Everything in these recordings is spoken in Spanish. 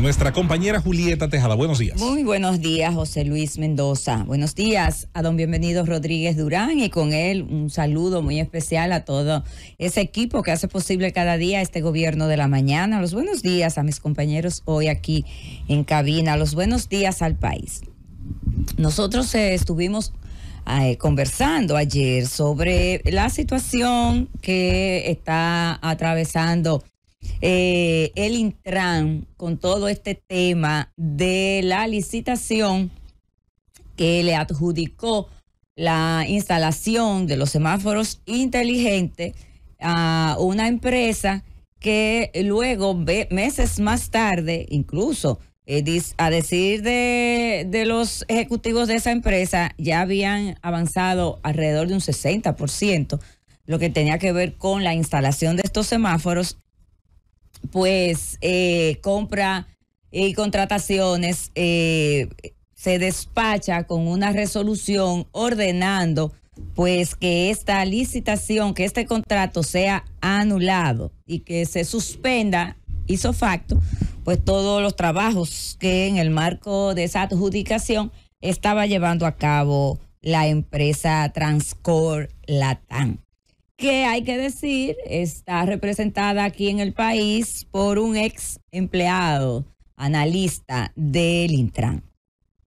nuestra compañera Julieta Tejada. Buenos días. Muy buenos días, José Luis Mendoza. Buenos días a don Bienvenido Rodríguez Durán y con él un saludo muy especial a todo ese equipo que hace posible cada día este gobierno de la mañana. Los buenos días a mis compañeros hoy aquí en cabina. Los buenos días al país. Nosotros eh, estuvimos eh, conversando ayer sobre la situación que está atravesando eh, el Intran con todo este tema de la licitación que le adjudicó la instalación de los semáforos inteligentes a una empresa que luego, meses más tarde, incluso eh, a decir de, de, los ejecutivos de esa empresa, ya habían avanzado alrededor de un 60%, lo que tenía que ver con la instalación de estos semáforos pues eh, compra y contrataciones eh, se despacha con una resolución ordenando pues que esta licitación, que este contrato sea anulado y que se suspenda hizo facto pues todos los trabajos que en el marco de esa adjudicación estaba llevando a cabo la empresa Transcor Latam que hay que decir, está representada aquí en el país por un ex empleado, analista del Intran.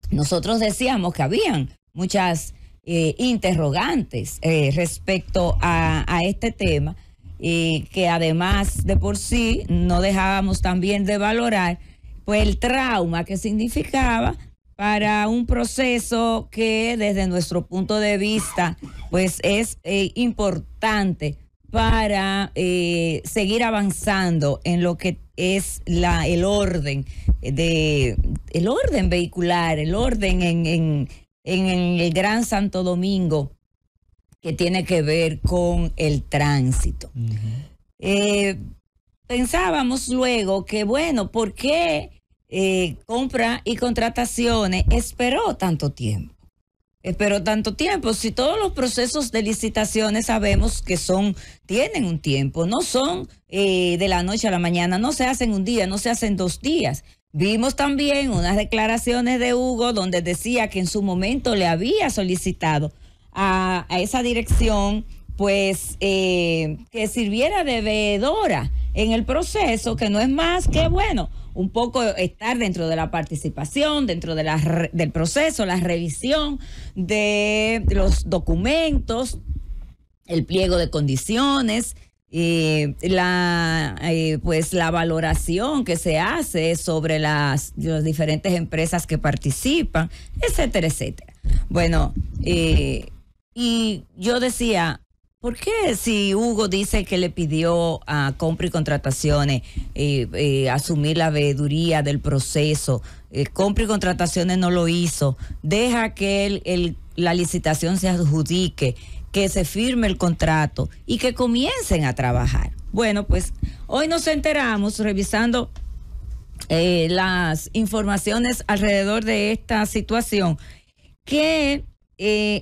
Nosotros decíamos que habían muchas eh, interrogantes eh, respecto a, este tema y que además de por sí no dejábamos también de valorar pues el trauma que significaba para un proceso que desde nuestro punto de vista pues es eh, importante para eh, seguir avanzando en lo que es la, el orden de el orden vehicular, el orden en, el Gran Santo Domingo que tiene que ver con el tránsito. Eh, pensábamos luego que, bueno, ¿por qué eh, compra y contrataciones esperó tanto tiempo? Esperó tanto tiempo. Si todos los procesos de licitaciones sabemos que son, tienen un tiempo, no son eh, de la noche a la mañana, no se hacen un día, no se hacen dos días. Vimos también unas declaraciones de Hugo donde decía que en su momento le había solicitado a, esa dirección pues eh, que sirviera de veedora en el proceso, que no es más que bueno un poco estar dentro de la participación, dentro de del proceso, la revisión de los documentos, el pliego de condiciones, eh, la eh, pues la valoración que se hace sobre las, diferentes empresas que participan, etcétera, etcétera. Bueno, eh, y yo decía, ¿Por qué si Hugo dice que le pidió a Compra y Contrataciones eh, eh, asumir la veeduría del proceso, eh, Compra y Contrataciones no lo hizo, deja que la licitación se adjudique, que se firme el contrato y que comiencen a trabajar? Bueno, pues hoy nos enteramos revisando las informaciones alrededor de esta situación que...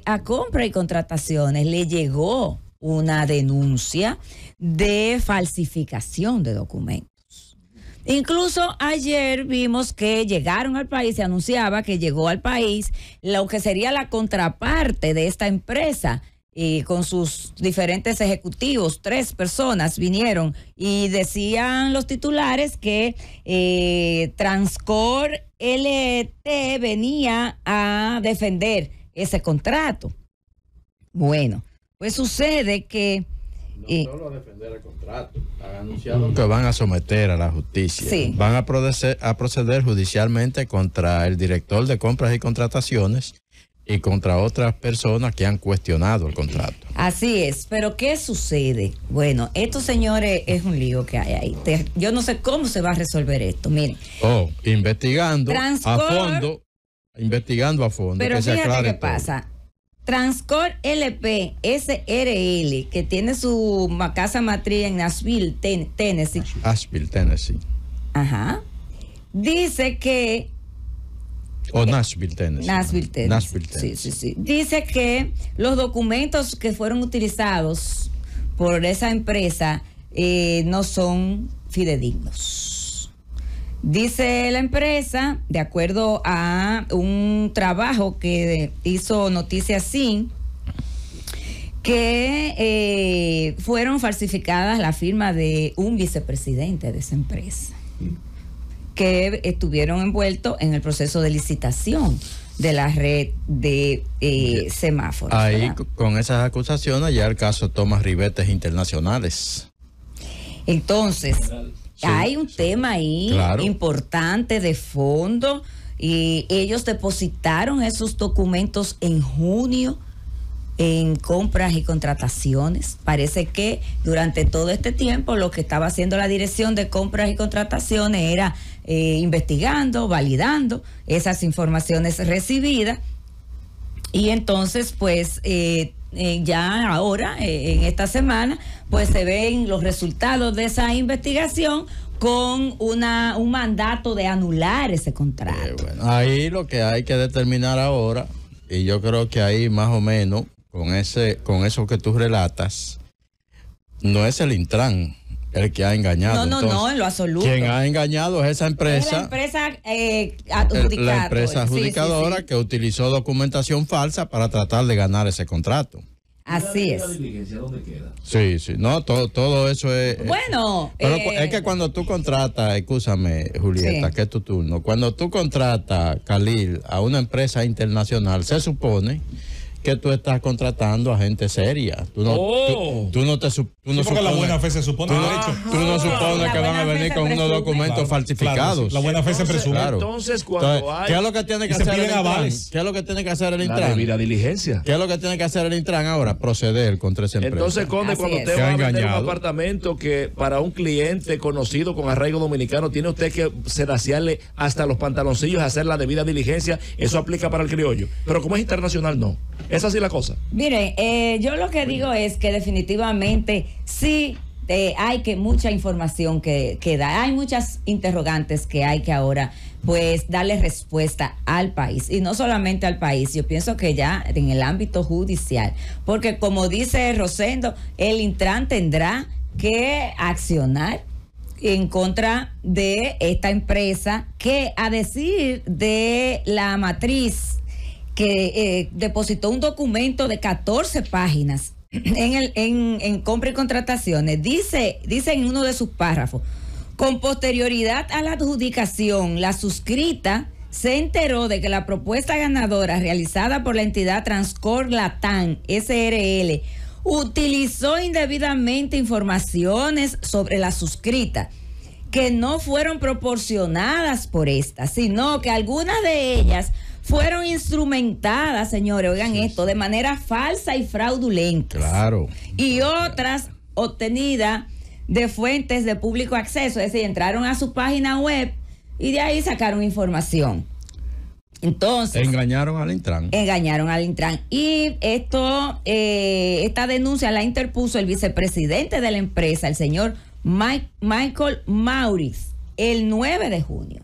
a compra y contrataciones le llegó una denuncia de falsificación de documentos. Incluso ayer vimos que llegaron al país, se anunciaba que llegó al país lo que sería la contraparte de esta empresa y con sus diferentes ejecutivos, tres personas vinieron y decían los titulares que eh, Transcor LT e venía a defender ese contrato. Bueno, pues sucede que... No solo eh, a defender el contrato, han anunciado que van a someter a la justicia. Van a proceder, a proceder judicialmente contra el director de compras y contrataciones y contra otras personas que han cuestionado el contrato. Así es, pero ¿qué sucede? Bueno, estos señores es un lío que hay ahí. yo no sé cómo se va a resolver esto, miren. Oh, investigando a fondo, investigando a fondo. Pero que se qué pasa. Transcor LP SRL, que tiene su casa matriz en Nashville, Tennessee. Nashville, Tennessee. Ajá. Dice que. O Nashville, Tennessee. Nashville, Tennessee. Nashville, Tennessee. Sí, sí, sí. Dice que los documentos que fueron utilizados por esa empresa eh, no son fidedignos. Dice la empresa, de acuerdo a un trabajo que hizo Noticias Sin, que eh, fueron falsificadas la firma de un vicepresidente de esa empresa, que estuvieron envueltos en el proceso de licitación de la red de eh, semáforos. Ahí con esas acusaciones ya el caso toma ribetes internacionales. Entonces, hay un tema ahí importante de fondo y ellos depositaron esos documentos en junio en compras y contrataciones. Parece que durante todo este tiempo lo que estaba haciendo la dirección de compras y contrataciones era eh, investigando, validando esas informaciones recibidas. Y entonces, pues, eh, eh, ya ahora, eh, en esta semana, pues se ven los resultados de esa investigación con una, un mandato de anular ese contrato. ahí lo que hay que determinar ahora, y yo creo que ahí más o menos, con, ese, con eso que tú relatas, no es el Intran el que ha engañado. No, no, no, en lo absoluto. Quien ha engañado es esa empresa. la empresa eh, adjudicadora. La empresa adjudicadora que utilizó documentación falsa para tratar de ganar ese contrato. Así es. ¿Dónde queda? Sí, sí, no, todo, todo eso es... Eh, bueno... Pero eh, es que cuando tú contratas, escúchame Julieta, que es tu turno, cuando tú contratas, Khalil, a una empresa internacional, se supone que tú estás contratando a gente seria. Tú no, oh. tú, no te tú no la buena fe se supone tú, no ah. supones que van a venir con unos documentos falsificados. la buena fe se presume. Entonces, cuando hay... ¿qué es lo que tiene que hacer el Intran? ¿Qué es lo que tiene que hacer el Intran? debida diligencia. ¿Qué es lo que tiene que hacer el Intran ahora? Proceder con tres empresa. Entonces, Conde, cuando usted va a vender un apartamento que para un cliente conocido con arraigo dominicano, tiene usted que sedaciarle hasta los pantaloncillos, hacer la debida diligencia. Eso aplica para el criollo. Pero como es internacional, no. ¿Es así la cosa? Miren, eh, yo lo que digo es que definitivamente sí eh, hay que mucha información que, que da, hay muchas interrogantes que hay que ahora pues darle respuesta al país y no solamente al país, yo pienso que ya en el ámbito judicial, porque como dice Rosendo, el Intran tendrá que accionar en contra de esta empresa que a decir de la matriz que eh, depositó un documento de 14 páginas en, el, en, compra y contrataciones. Dice, dice en uno de sus párrafos, con posterioridad a la adjudicación, la suscrita se enteró de que la propuesta ganadora realizada por la entidad Transcor Latam SRL utilizó indebidamente informaciones sobre la suscrita que no fueron proporcionadas por esta, sino que algunas de ellas fueron instrumentadas, señores, oigan esto, de manera falsa y fraudulenta. Claro. Y otras obtenidas de fuentes de público acceso, es decir, entraron a su página web y de ahí sacaron información. Entonces. Engañaron al Intran. Engañaron al Intran. Y esto, eh, esta denuncia la interpuso el vicepresidente de la empresa, el señor Michael Maurice, el 9 de junio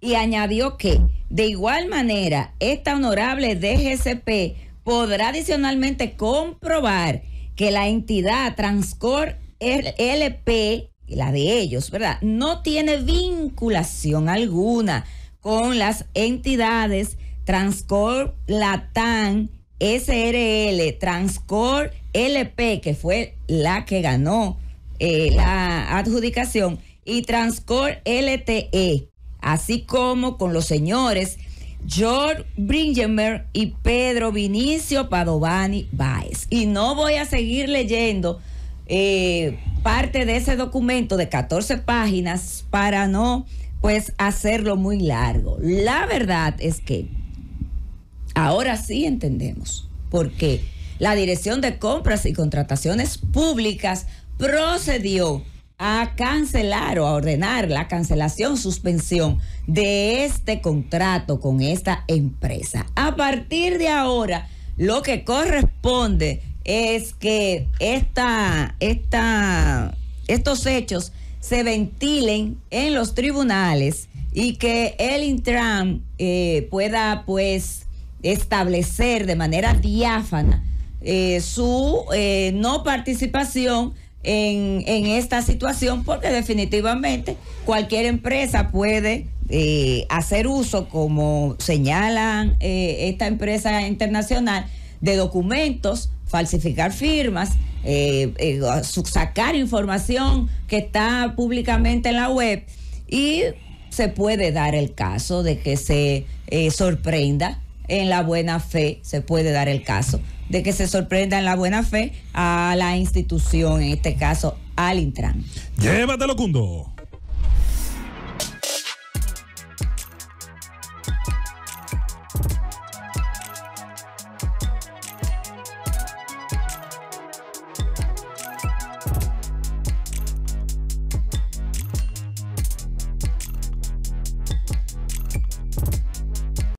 y añadió que, de igual manera, esta honorable DGCP podrá adicionalmente comprobar que la entidad Transcor LP, la de ellos, ¿verdad? No tiene vinculación alguna con las entidades Transcor Latam, SRL, Transcor LP, que fue la que ganó eh, la adjudicación, y Transcor LTE, así como con los señores George Bringemer y Pedro Vinicio Padovani Baez. Y no voy a seguir leyendo eh, parte de ese documento de 14 páginas para no pues hacerlo muy largo. La verdad es que ahora sí entendemos porque la Dirección de Compras y Contrataciones Públicas procedió a cancelar o a ordenar la cancelación, suspensión de este contrato con esta empresa. A partir de ahora, lo que corresponde es que esta, esta, estos hechos se ventilen en los tribunales y que el Intran eh, pueda pues establecer de manera diáfana eh, su eh, no participación en, esta situación porque definitivamente cualquier empresa puede eh, hacer uso, como señalan eh, esta empresa internacional, de documentos, falsificar firmas, eh, sacar información que está públicamente en la web y se puede dar el caso de que se sorprenda en la buena fe se puede dar el caso, de que se sorprenda en la buena fe a la institución, en este caso al Intran. Llévatelo, Cundo.